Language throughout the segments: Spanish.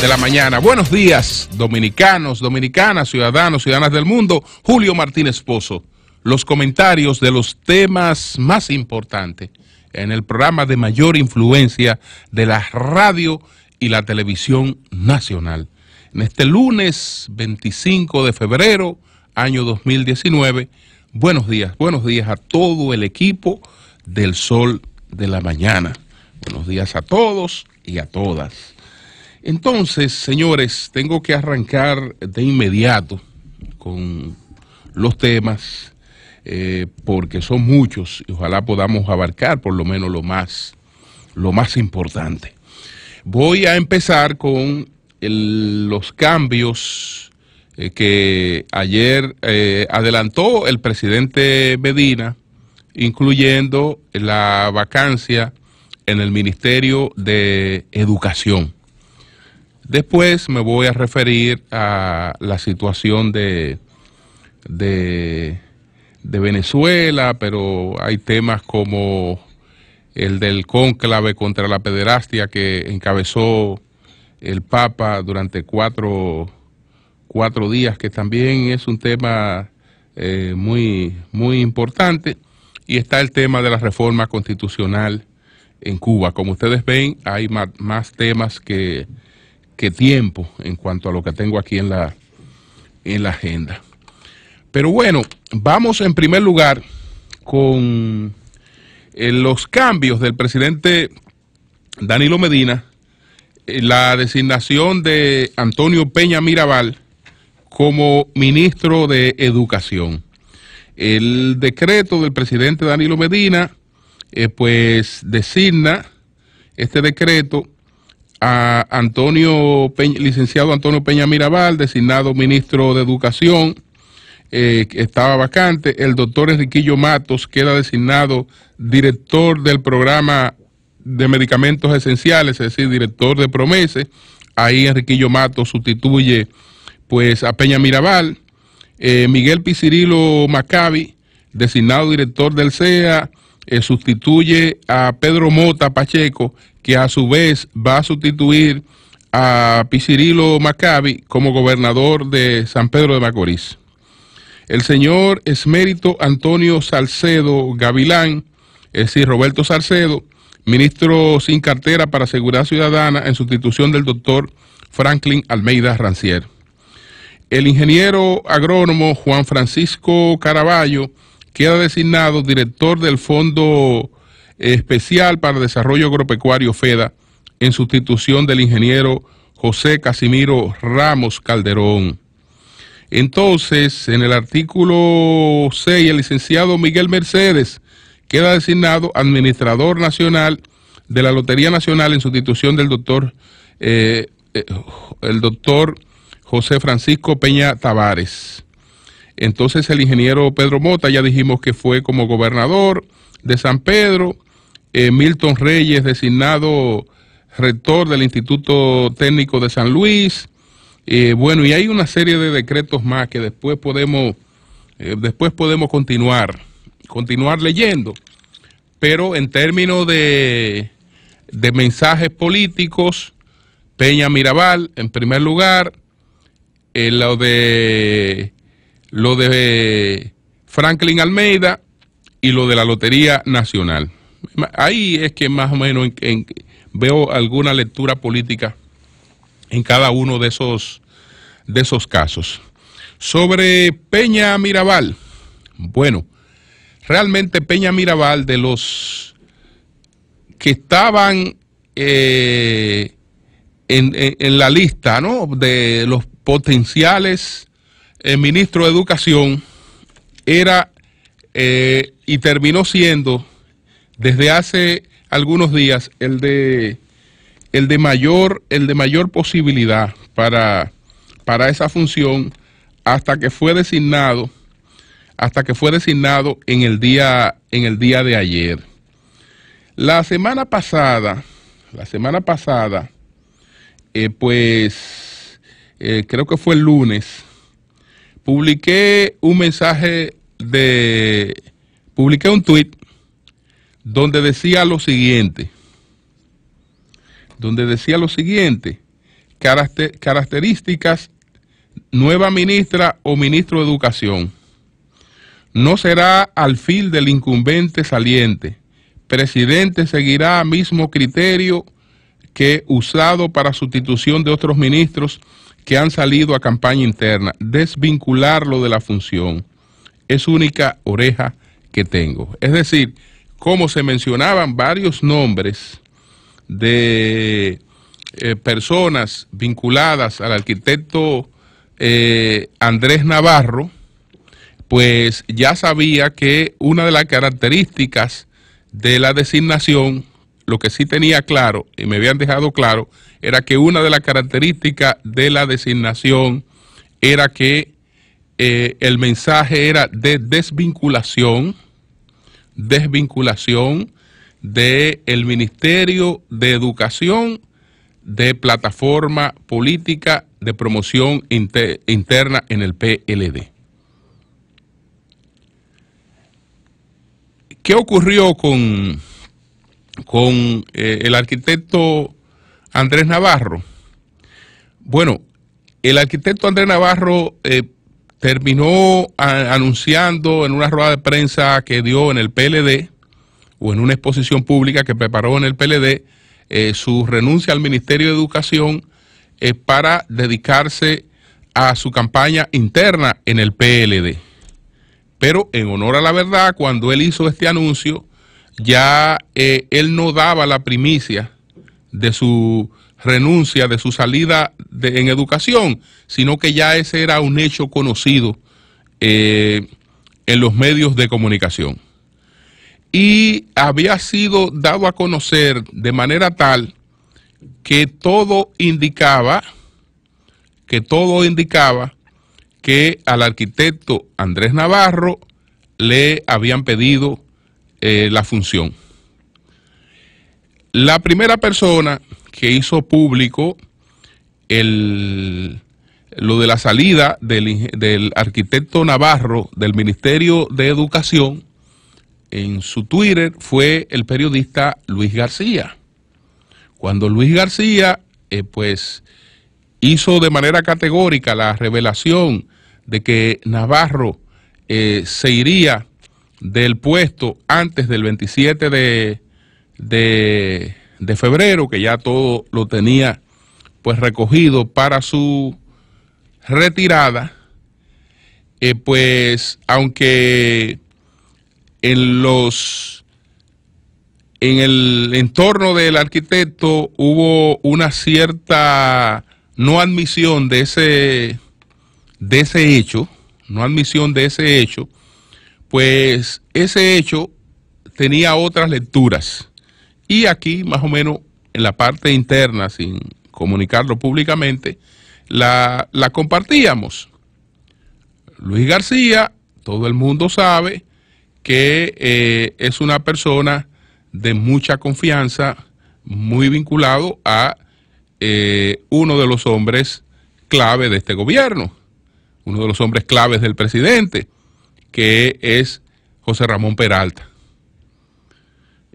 de la mañana. Buenos días, dominicanos, dominicanas, ciudadanos, ciudadanas del mundo. Julio Martínez Pozo. Los comentarios de los temas más importantes en el programa de mayor influencia de la radio y la televisión nacional. En este lunes 25 de febrero, año 2019, buenos días, buenos días a todo el equipo del Sol de la Mañana. Buenos días a todos y a todas. Entonces, señores, tengo que arrancar de inmediato con los temas, eh, porque son muchos y ojalá podamos abarcar por lo menos lo más, lo más importante. Voy a empezar con los cambios eh, que ayer eh, adelantó el presidente Medina, incluyendo la vacancia en el Ministerio de Educación. Después me voy a referir a la situación de, de, Venezuela, pero hay temas como el del cónclave contra la pederastia que encabezó el Papa durante cuatro, cuatro días, que también es un tema eh, muy, muy importante. Y está el tema de la reforma constitucional en Cuba. Como ustedes ven, hay más temas que que tiempo en cuanto a lo que tengo aquí en la, en la agenda. Pero bueno, vamos en primer lugar con eh, los cambios del presidente Danilo Medina, eh, la designación de Antonio Peña Mirabal como ministro de Educación. El decreto del presidente Danilo Medina, eh, pues designa este decreto a Antonio Peña, licenciado Antonio Peña Mirabal, designado ministro de Educación, eh, que estaba vacante. El doctor Enriquillo Matos queda designado director del programa de medicamentos esenciales, es decir, director de Promese. Ahí Enriquillo Matos sustituye pues a Peña Mirabal. Eh, Miguel Picirilo Macabi, designado director del CEA. Eh, sustituye a Pedro Mota Pacheco, que a su vez va a sustituir a Pisirilo Maccabi como gobernador de San Pedro de Macorís. El señor esmérito Antonio Salcedo Gavilán, es decir, Roberto Salcedo, ministro sin cartera para Seguridad Ciudadana en sustitución del doctor Franklin Almeida Rancier. El ingeniero agrónomo Juan Francisco Caraballo, queda designado director del Fondo Especial para Desarrollo Agropecuario FEDA en sustitución del ingeniero José Casimiro Ramos Calderón. Entonces, en el artículo 6, el licenciado Miguel Mercedes queda designado administrador nacional de la Lotería Nacional en sustitución del doctor, eh, eh, el doctor José Francisco Peña Tavares. Entonces el ingeniero Pedro Mota, ya dijimos que fue como gobernador de San Pedro, eh, Milton Reyes designado rector del Instituto Técnico de San Luis, eh, bueno, y hay una serie de decretos más que después podemos, eh, después podemos continuar, continuar leyendo, pero en términos de, mensajes políticos, Peña Mirabal, en primer lugar, en lo de lo de Franklin Almeida y lo de la Lotería Nacional. Ahí es que más o menos veo alguna lectura política en cada uno de esos, de esos casos. Sobre Peña Mirabal, bueno, realmente Peña Mirabal de los que estaban eh, en, en, la lista ¿no? de los potenciales el ministro de Educación era eh, y terminó siendo desde hace algunos días el de el de mayor el de mayor posibilidad para para esa función hasta que fue designado hasta que fue designado en el día en el día de ayer. La semana pasada, la semana pasada, eh, pues eh, creo que fue el lunes, publiqué un mensaje de, publiqué un tuit... donde decía lo siguiente, donde decía lo siguiente, características nueva ministra o ministro de Educación. No será al alfil del incumbente saliente. Presidente seguirá mismo criterio que usado para sustitución de otros ministros que han salido a campaña interna, desvincularlo de la función. Es única oreja que tengo. Es decir, como se mencionaban varios nombres de eh, personas vinculadas al arquitecto eh, Andrés Navarro, pues ya sabía que una de las características de la designación, lo que sí tenía claro y me habían dejado claro, era que una de las características de la designación era que eh, el mensaje era de desvinculación, desvinculación del Ministerio de Educación de plataforma política de promoción interna en el PLD. ¿Qué ocurrió con, con eh, el arquitecto Andrés Navarro. Bueno, el arquitecto Andrés Navarro eh, terminó anunciando en una rueda de prensa que dio en el PLD o en una exposición pública que preparó en el PLD eh, su renuncia al Ministerio de Educación eh, para dedicarse a su campaña interna en el PLD. Pero en honor a la verdad, cuando él hizo este anuncio, ya él no daba la primicia de su renuncia, de su salida de, en educación, sino que ya ese era un hecho conocido eh, en los medios de comunicación. Y había sido dado a conocer de manera tal que todo indicaba, que todo indicaba que al arquitecto Andrés Navarro le habían pedido eh, la función. La primera persona que hizo público el, lo de la salida del, arquitecto Navarro del Ministerio de Educación en su Twitter fue el periodista Luis García. Cuando Luis García, eh, pues, hizo de manera categórica la revelación de que Navarro eh, se iría del puesto antes del 27 de de, febrero, que ya todo lo tenía pues recogido para su retirada, eh, pues aunque en los en el entorno del arquitecto hubo una cierta no admisión de ese de ese hecho, no admisión de ese hecho, pues ese hecho tenía otras lecturas. Y aquí, más o menos, en la parte interna, sin comunicarlo públicamente, la, compartíamos. Luis García, todo el mundo sabe que eh, es una persona de mucha confianza, muy vinculado a eh, uno de los hombres clave de este gobierno, uno de los hombres claves del presidente, que es José Ramón Peralta.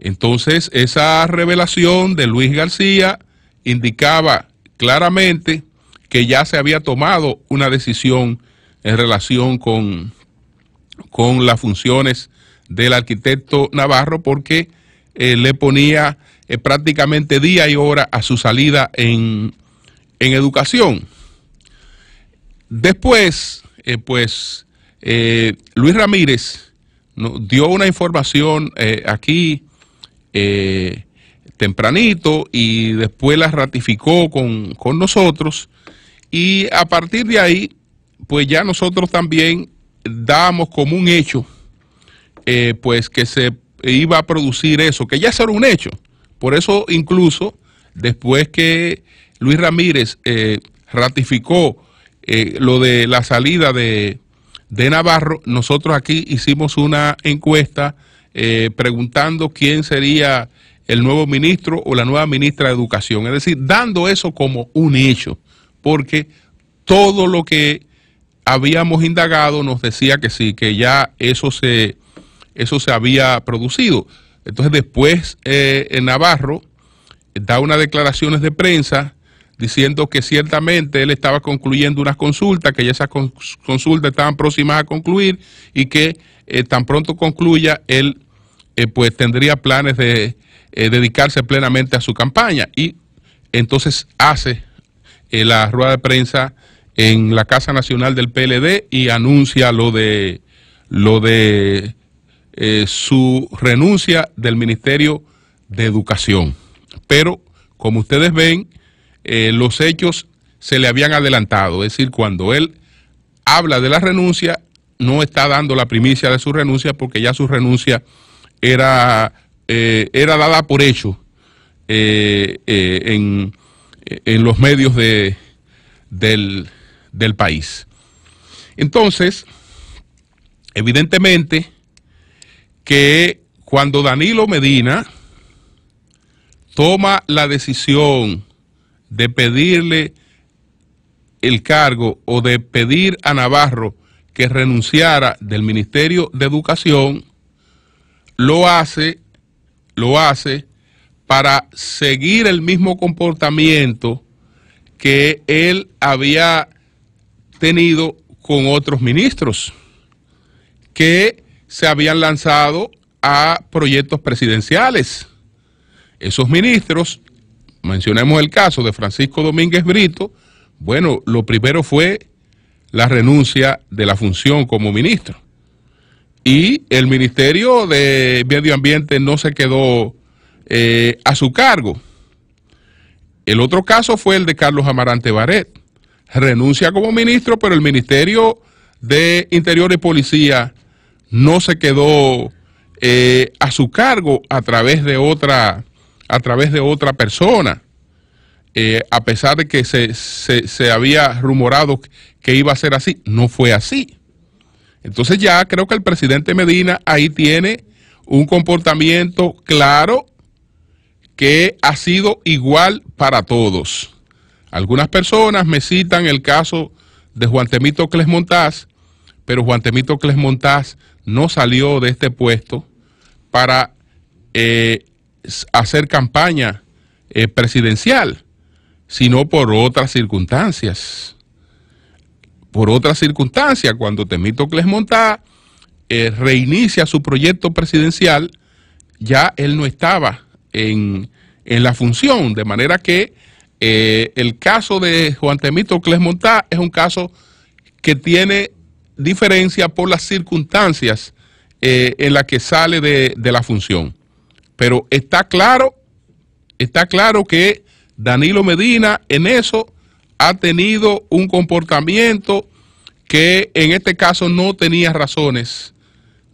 Entonces, esa revelación de Luis García indicaba claramente que ya se había tomado una decisión en relación con, con las funciones del arquitecto Navarro porque eh, le ponía eh, prácticamente día y hora a su salida en, educación. Después, eh, pues, Luis Ramírez dio una información aquí eh, tempranito y después las ratificó con, con nosotros y a partir de ahí, pues ya nosotros también damos como un hecho, eh, pues que se iba a producir eso, que ya eso un hecho. Por eso incluso después que Luis Ramírez eh, ratificó lo de la salida de, de Navarro, nosotros aquí hicimos una encuesta eh, preguntando quién sería el nuevo ministro o la nueva ministra de Educación. Es decir, dando eso como un hecho, porque todo lo que habíamos indagado nos decía que sí, que ya eso se, eso se había producido. Entonces después eh, Navarro da unas declaraciones de prensa diciendo que ciertamente él estaba concluyendo unas consultas, que ya esas consultas estaban próximas a concluir y que eh, tan pronto concluya, él eh, pues tendría planes de eh, dedicarse plenamente a su campaña. Y entonces hace la rueda de prensa en la Casa Nacional del PLD y anuncia lo de lo de su renuncia del Ministerio de Educación. Pero, como ustedes ven, eh, los hechos se le habían adelantado. Es decir, cuando él habla de la renuncia, no está dando la primicia de su renuncia porque ya su renuncia era, eh, era dada por hecho eh, en, en, los medios de, del, del país. Entonces, evidentemente que cuando Danilo Medina toma la decisión de pedirle el cargo o de pedir a Navarro que renunciara del Ministerio de Educación, lo hace, lo hace para seguir el mismo comportamiento que él había tenido con otros ministros que se habían lanzado a proyectos presidenciales. Esos ministros mencionemos el caso de Francisco Domínguez Brito, bueno, lo primero fue la renuncia de la función como ministro. Y el Ministerio de Medio Ambiente no se quedó eh, a su cargo. El otro caso fue el de Carlos Amarante Baret. Renuncia como ministro, pero el Ministerio de Interior y Policía no se quedó eh, a su cargo a través de otra a través de otra persona, eh, a pesar de que se, había rumorado que iba a ser así, no fue así. Entonces ya creo que el presidente Medina ahí tiene un comportamiento claro que ha sido igual para todos. Algunas personas me citan el caso de Juan Temito Clesmontaz, pero Juan Temito Clesmontaz no salió de este puesto para eh, hacer campaña eh, presidencial, sino por otras circunstancias. Por otras circunstancias, cuando Temito Clesmontá eh, reinicia su proyecto presidencial, ya él no estaba en, en la función, de manera que eh, el caso de Juan Temito Clesmontá es un caso que tiene diferencia por las circunstancias eh, en las que sale de la función. Pero está claro, está claro que Danilo Medina en eso ha tenido un comportamiento que en este caso no tenía razones,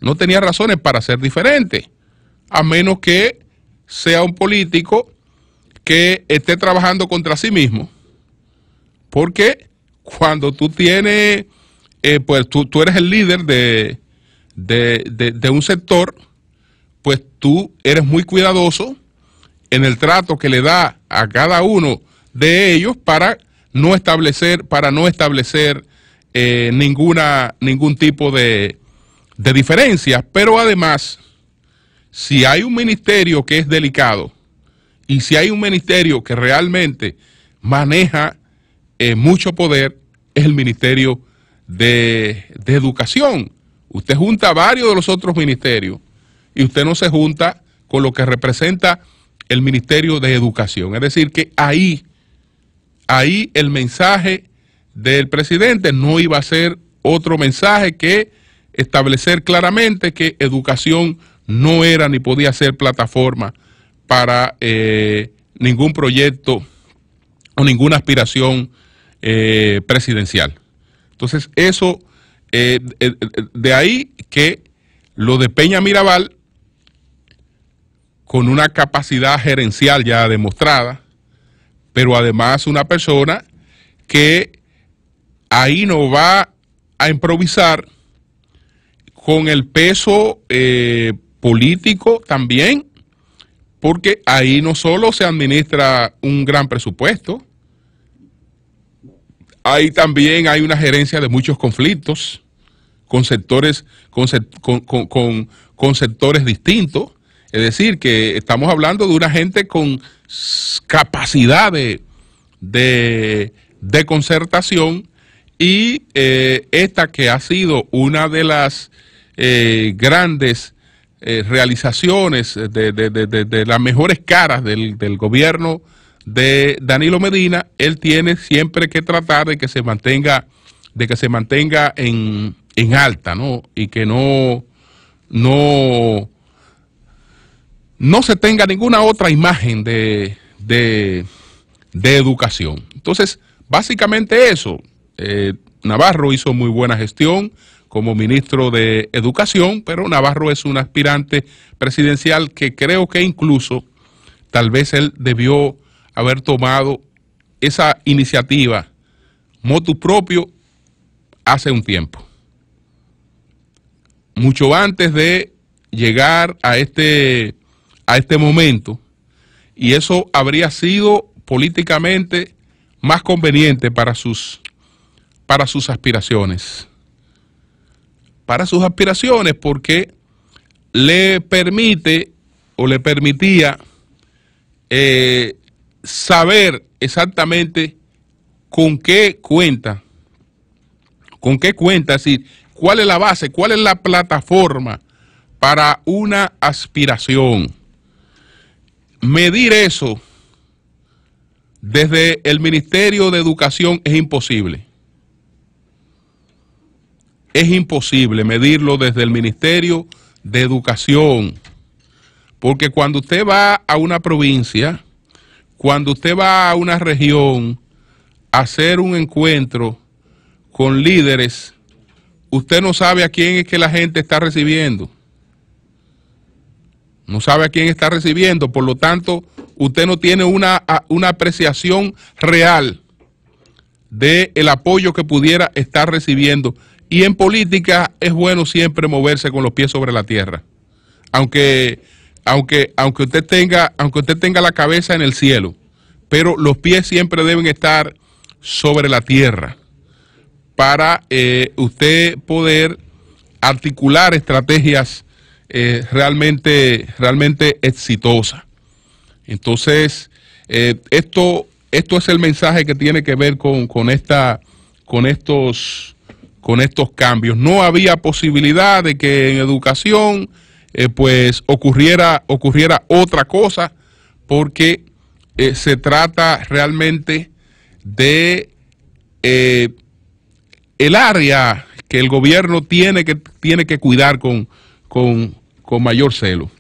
no tenía razones para ser diferente, a menos que sea un político que esté trabajando contra sí mismo. Porque cuando tú tienes, eh, pues tú, eres el líder de, de, de un sector, pues tú eres muy cuidadoso en el trato que le da a cada uno de ellos para no establecer, para no establecer eh, ninguna, ningún tipo de, de diferencias. Pero además, si hay un ministerio que es delicado y si hay un ministerio que realmente maneja eh, mucho poder, es el Ministerio de, de Educación. Usted junta varios de los otros ministerios y usted no se junta con lo que representa el Ministerio de Educación. Es decir, que ahí, ahí el mensaje del presidente no iba a ser otro mensaje que establecer claramente que educación no era ni podía ser plataforma para eh, ningún proyecto o ninguna aspiración eh, presidencial. Entonces, eso, eh, de ahí que lo de Peña Mirabal con una capacidad gerencial ya demostrada, pero además una persona que ahí no va a improvisar con el peso eh, político también, porque ahí no solo se administra un gran presupuesto, ahí también hay una gerencia de muchos conflictos con sectores, con sectores distintos es decir, que estamos hablando de una gente con capacidades de, concertación y eh, esta que ha sido una de las eh, grandes eh, realizaciones de, las mejores caras del, gobierno de Danilo Medina, él tiene siempre que tratar de que se mantenga, de que se mantenga en, en alta, ¿no? Y que no, no no se tenga ninguna otra imagen de, de, educación. Entonces, básicamente eso, eh, Navarro hizo muy buena gestión como ministro de Educación, pero Navarro es un aspirante presidencial que creo que incluso tal vez él debió haber tomado esa iniciativa motu propio hace un tiempo. Mucho antes de llegar a este a este momento y eso habría sido políticamente más conveniente para sus, para sus aspiraciones. Para sus aspiraciones porque le permite o le permitía eh, saber exactamente con qué cuenta, con qué cuenta, es decir, cuál es la base, cuál es la plataforma para una aspiración medir eso desde el Ministerio de Educación es imposible. Es imposible medirlo desde el Ministerio de Educación. Porque cuando usted va a una provincia, cuando usted va a una región a hacer un encuentro con líderes, usted no sabe a quién es que la gente está recibiendo no sabe a quién está recibiendo, por lo tanto, usted no tiene una, una apreciación real del el apoyo que pudiera estar recibiendo. Y en política es bueno siempre moverse con los pies sobre la tierra. Aunque, aunque, aunque, usted tenga, aunque usted tenga la cabeza en el cielo, pero los pies siempre deben estar sobre la tierra para eh, usted poder articular estrategias eh, realmente, realmente exitosa. Entonces, eh, esto, esto es el mensaje que tiene que ver con, esta, con, estos, con estos cambios. No había posibilidad de que en educación eh, pues ocurriera, ocurriera otra cosa porque se trata realmente de el área que el gobierno tiene que, tiene que cuidar con, con, con mayor celo.